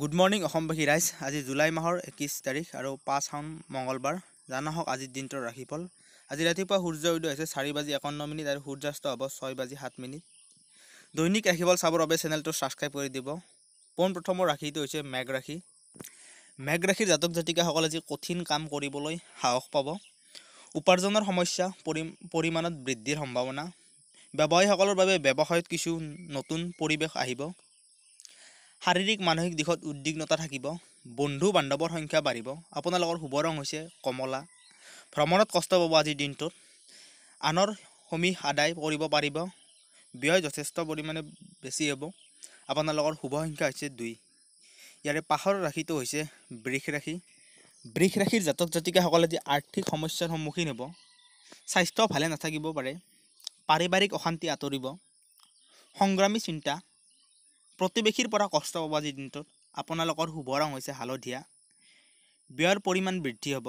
good morning অসমবাসী ৰাইজ আজি জুলাই মাহৰ একৈছ তাৰিখ আৰু পাঁচ শাওন মঙলবাৰ জানা হওক আজিৰ দিনটোৰ ৰাখিফল আজি ৰাতিপুৱা সূৰ্য উদয় হৈছে চাৰি বাজি একন্ন মিনিট আৰু সূৰ্যাস্ত হ'ব ছয় বাজি সাত মিনিট দৈনিক ৰাখিফল চাবৰ বাবে চেনেলটো ছাবস্ক্ৰাইব কৰি দিব পোনপ্ৰথমৰ ৰাশিটো হৈছে মেঘ ৰাশি মেঘ ৰাশিৰ জাতক জাতিকাসকল আজি কঠিন কাম কৰিবলৈ সাহস পাব উপাৰ্জনৰ সমস্যা পৰিমাণত বৃদ্ধিৰ সম্ভাৱনা ব্যৱসায়ীসকলৰ বাবে ব্যৱসায়ত কিছু নতুন পৰিৱেশ আহিব শাৰীৰিক মানসিক দিশত উদ্বিগ্নতা থাকিব বন্ধু বান্ধৱৰ সংখ্যা বাঢ়িব আপোনালোকৰ শুভ ৰং হৈছে কমলা ভ্ৰমণত কষ্ট পাব আজিৰ দিনটোত আনৰ সমী আদায় কৰিব পাৰিব ব্যয় যথেষ্ট পৰিমাণে বেছি হ'ব আপোনালোকৰ শুভ সংখ্যা হৈছে দুই ইয়াৰে পাহৰ ৰাশিটো হৈছে বৃষ ৰাশি বৃষ ৰাশিৰ জাতক জাতিকাসকলে যি আৰ্থিক সমস্যাৰ সন্মুখীন হ'ব স্বাস্থ্য ভালে নাথাকিব পাৰে পাৰিবাৰিক অশান্তি আঁতৰিব সংগ্ৰামী চিন্তা প্ৰতিবেশীৰ পৰা কষ্ট পাব আজি দিনটোত আপোনালোকৰ শুভ ৰং হৈছে হালধীয়া ব্যয়ৰ পৰিমাণ বৃদ্ধি হ'ব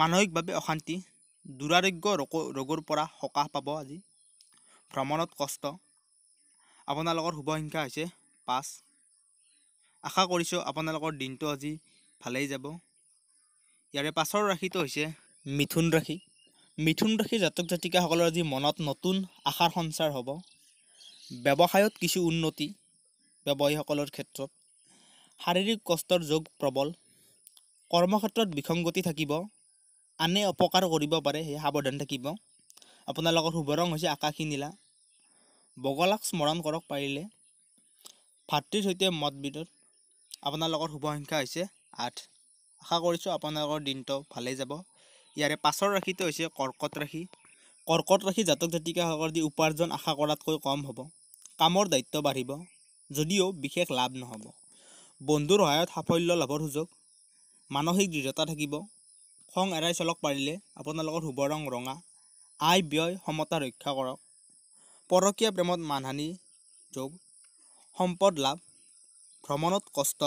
মানসিকভাৱে অশান্তি দুৰাৰোগ্য ৰোগৰ পৰা সকাহ পাব আজি ভ্ৰমণত কষ্ট আপোনালোকৰ শুভ সংখ্যা হৈছে পাঁচ আশা কৰিছোঁ আপোনালোকৰ দিনটো আজি ভালেই যাব ইয়াৰে পাছৰ ৰাশিটো হৈছে মিথুন ৰাশি মিথুন ৰাশি জাতক জাতিকাসকলৰ আজি মনত নতুন আশাৰ সঞ্চাৰ হ'ব ব্যৱসায়ত কিছু উন্নতি ব্যৱসায়ীসকলৰ ক্ষেত্ৰত শাৰীৰিক কষ্টৰ যোগ প্ৰবল কৰ্মক্ষেত্ৰত বিসংগতি থাকিব আনে অপকাৰ কৰিব পাৰে সেয়ে সাৱধান থাকিব আপোনালোকৰ শুভ ৰং হৈছে আকাশী নীলা বগলাক স্মৰণ কৰক পাৰিলে ভাতৃৰ সৈতে মত বিৰোধ আপোনালোকৰ শুভ সংখ্যা হৈছে আঠ আশা কৰিছোঁ আপোনালোকৰ দিনটো ভালে যাব ইয়াৰে পাছৰ ৰাশিটো হৈছে কৰ্কট ৰাশি কৰ্কট ৰাশি জাতক জাতিকাসকলৰ দি উপাৰ্জন আশা কৰাতকৈ কম হ'ব কামৰ দায়িত্ব বাঢ়িব যদিও বিশেষ লাভ নহ'ব বন্ধুৰ সহায়ত সাফল্য লাভৰ সুযোগ মানসিক দৃঢ়তা থাকিব খং এৰাই চলক পাৰিলে আপোনালোকৰ শুভ ৰং ৰঙা আয় ব্যয় সমতা ৰক্ষা কৰক পৰকীয়া প্ৰেমত মানহানি যোগ সম্পদ লাভ ভ্ৰমণত কষ্ট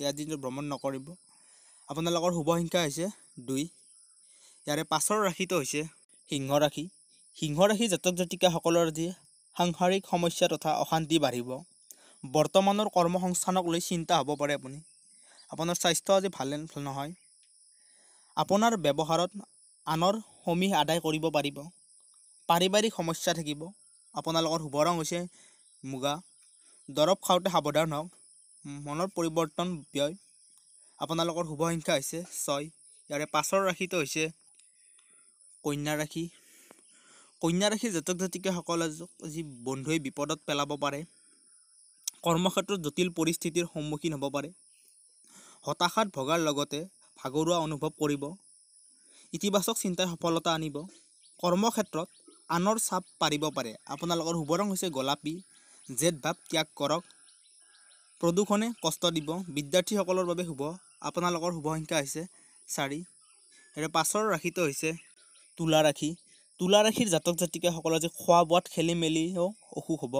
ইয়াৰ দিনটো ভ্ৰমণ নকৰিব আপোনালোকৰ শুভ সংখ্যা হৈছে দুই ইয়াৰে পাছৰ ৰাশিটো হৈছে সিংহ ৰাশি সিংহ ৰাশি জাতক জাতিকাসকলৰ যি সাংসাৰিক সমস্যা তথা অশান্তি বাঢ়িব বৰ্তমানৰ কৰ্মসংস্থানক লৈ চিন্তা হ'ব পাৰে আপুনি আপোনাৰ স্বাস্থ্য আজি ভালে নহয় আপোনাৰ ব্যৱহাৰত আনৰ সমীহ আদায় কৰিব পাৰিব পাৰিবাৰিক সমস্যা থাকিব আপোনালোকৰ শুভ ৰং হৈছে মুগা দৰৱ খাওঁতে সাৱধান হওক মনৰ পৰিৱৰ্তন ব্যয় আপোনালোকৰ শুভ সংখ্যা হৈছে ছয় ইয়াৰে পাছৰ ৰাশিটো হৈছে কন্যা ৰাশি কন্যা ৰাশি জাতক জাতিকাসকলে যি বন্ধুৱে বিপদত পেলাব পাৰে কৰ্মক্ষেত্ৰত জটিল পৰিস্থিতিৰ সন্মুখীন হ'ব পাৰে হতাশাত ভগাৰ লগতে ভাগৰুৱা অনুভৱ কৰিব ইতিবাচক চিন্তাই সফলতা আনিব কৰ্মক্ষেত্ৰত আনৰ চাপ পাৰিব পাৰে আপোনালোকৰ শুভ ৰং হৈছে গোলাপী জেদ ভাৱ ত্যাগ কৰক প্ৰদূষণে কষ্ট দিব বিদ্যাৰ্থীসকলৰ বাবে শুভ আপোনালোকৰ শুভ সংখ্যা হৈছে চাৰি এৰে পাছৰ ৰাশিটো হৈছে তুলা ৰাশি তুলা ৰাশিৰ জাতক জাতিকাসকলৰ যে খোৱা বোৱাত খেলি মেলিও অসুখ হ'ব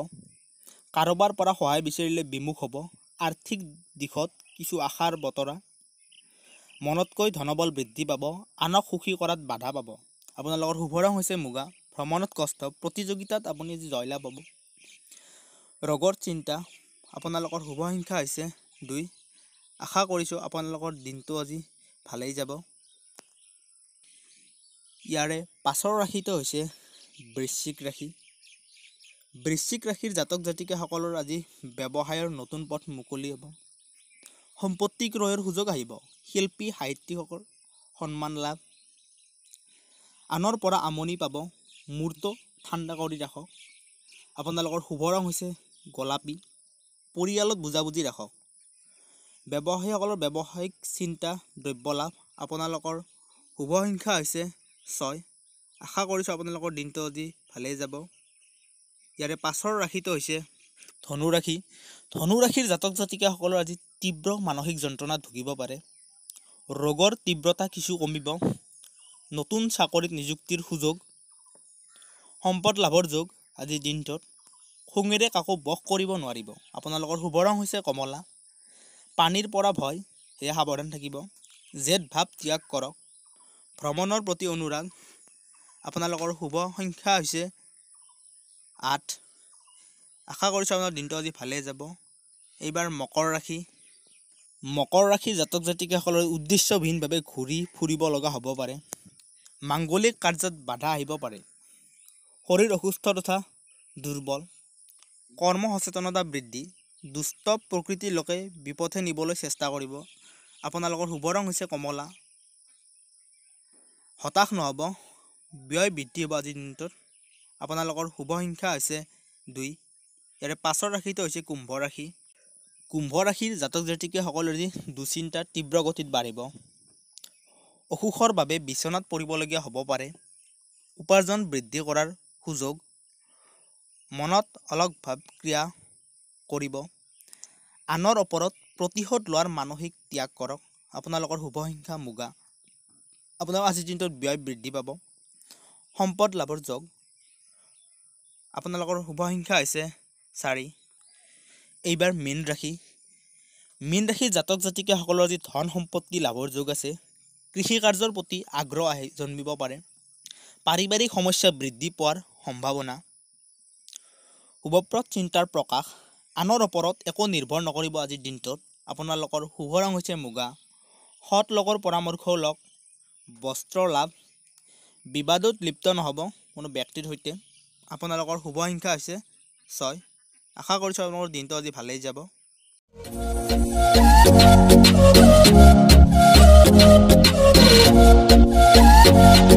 কাৰোবাৰ পৰা সহায় বিচাৰিলে বিমুখ হ'ব আৰ্থিক দিশত কিছু আশাৰ বতৰা মনতকৈ ধনবল বৃদ্ধি পাব আনক সুখী কৰাত বাধা পাব আপোনালোকৰ শুভ ৰং হৈছে মুগা ভ্ৰমণত কষ্ট প্ৰতিযোগিতাত আপুনি আজি জয়লাভ পাব ৰোগৰ চিন্তা আপোনালোকৰ শুভ সংখ্যা হৈছে দুই আশা কৰিছোঁ আপোনালোকৰ দিনটো আজি ভালেই যাব ইয়াৰে পাছৰ ৰাশিটো হৈছে বৃশ্চিক ৰাশি বৃশ্চিক ৰাশিৰ জাতক জাতিকাসকলৰ আজি ব্যৱসায়ৰ নতুন পথ মুকলি হ'ব সম্পত্তি ক্ৰয়ৰ সুযোগ আহিব শিল্পী সাহিত্যিকসকল সন্মান লাভ আনৰ পৰা আমনি পাব মূৰ্ত ঠাণ্ডা কৰি ৰাখক আপোনালোকৰ শুভ ৰং হৈছে গোলাপী পৰিয়ালত বুজাবুজি ৰাখক ব্যৱসায়ীসকলৰ ব্যৱসায়িক চিন্তা দ্ৰব্য লাভ আপোনালোকৰ শুভ সংখ্যা হৈছে ছয় আশা কৰিছোঁ আপোনালোকৰ দিনটো আজি ভালেই যাব ইয়াৰে পাছৰ ৰাশিটো হৈছে ধনু ৰাশি ধনু ৰাশিৰ জাতক জাতিকাসকলৰ আজি তীব্ৰ মানসিক যন্ত্ৰণাত ভুগিব পাৰে ৰোগৰ তীব্ৰতা কিছু কমিব নতুন চাকৰিত নিযুক্তিৰ সুযোগ সম্পদ লাভৰ যোগ আজি দিনটোত খঙেৰে কাকো বশ কৰিব নোৱাৰিব আপোনালোকৰ শুভ ৰং হৈছে কমলা পানীৰ পৰা ভয় সেয়া সাৱধান থাকিব জেদ ভাৱ ত্যাগ কৰক ভ্ৰমণৰ প্ৰতি অনুৰাগ আপোনালোকৰ শুভ সংখ্যা হৈছে আঠ আশা কৰিছোঁ আপোনাৰ দিনটো আজি ভালেই যাব এইবাৰ মকৰ ৰাশি মকৰ ৰাশি জাতক জাতিকাসকলৰ উদ্দেশ্যহীনভাৱে ঘূৰি ফুৰিব লগা হ'ব পাৰে মাংগলিক কাৰ্যত বাধা আহিব পাৰে শৰীৰ অসুস্থ তথা দুৰ্বল কৰ্ম সচেতনতা বৃদ্ধি দুষ্ট প্ৰকৃতিৰ লোকে বিপথে নিবলৈ চেষ্টা কৰিব আপোনালোকৰ শুভ ৰং হৈছে কমলা হতাশ নহ'ব ব্যয় বৃদ্ধি হ'ব আজিৰ দিনটোত আপোনালোকৰ শুভ সংখ্যা হৈছে দুই ইয়াৰে পাছৰ ৰাশিটো হৈছে কুম্ভ ৰাশি কুম্ভ ৰাশিৰ জাতক জাতিকে সকলোৰে দুচিন্তা তীব্ৰ গতিত বাঢ়িব অসুখৰ বাবে বিচনাত পৰিবলগীয়া হ'ব পাৰে উপাৰ্জন বৃদ্ধি কৰাৰ সুযোগ মনত অলপ ভাৱ ক্ৰিয়া কৰিব আনৰ ওপৰত প্ৰতিশোধ লোৱাৰ মানসিক ত্যাগ কৰক আপোনালোকৰ শুভ সংখ্যা মুগা আপোনালোক আজিৰ দিনটোত ব্যয় বৃদ্ধি পাব সম্পদ লাভৰ যোগ আপোনালোকৰ শুভ সংখ্যা হৈছে চাৰি এইবাৰ মীন ৰাশি মীন ৰাশি জাতক জাতিকাসকলৰ যি ধন সম্পত্তি লাভৰ যোগ আছে কৃষি কাৰ্যৰ প্ৰতি আগ্ৰহ আহি জন্মিব পাৰে পাৰিবাৰিক সমস্যা বৃদ্ধি পোৱাৰ সম্ভাৱনা শুভপ্ৰদ চিন্তাৰ প্ৰকাশ আনৰ ওপৰত একো নিৰ্ভৰ নকৰিব আজিৰ দিনটোত আপোনালোকৰ শুভ ৰং হৈছে মুগা সৎ লগৰ পৰামৰ্শ লওক বস্ত্ৰ লাভ বিবাদত লিপ্ত নহ'ব কোনো ব্যক্তিৰ সৈতে আপোনালোকৰ শুভ সংখ্যা হৈছে ছয় আশা কৰিছোঁ আপোনালোকৰ দিনটো আজি ভালেই যাব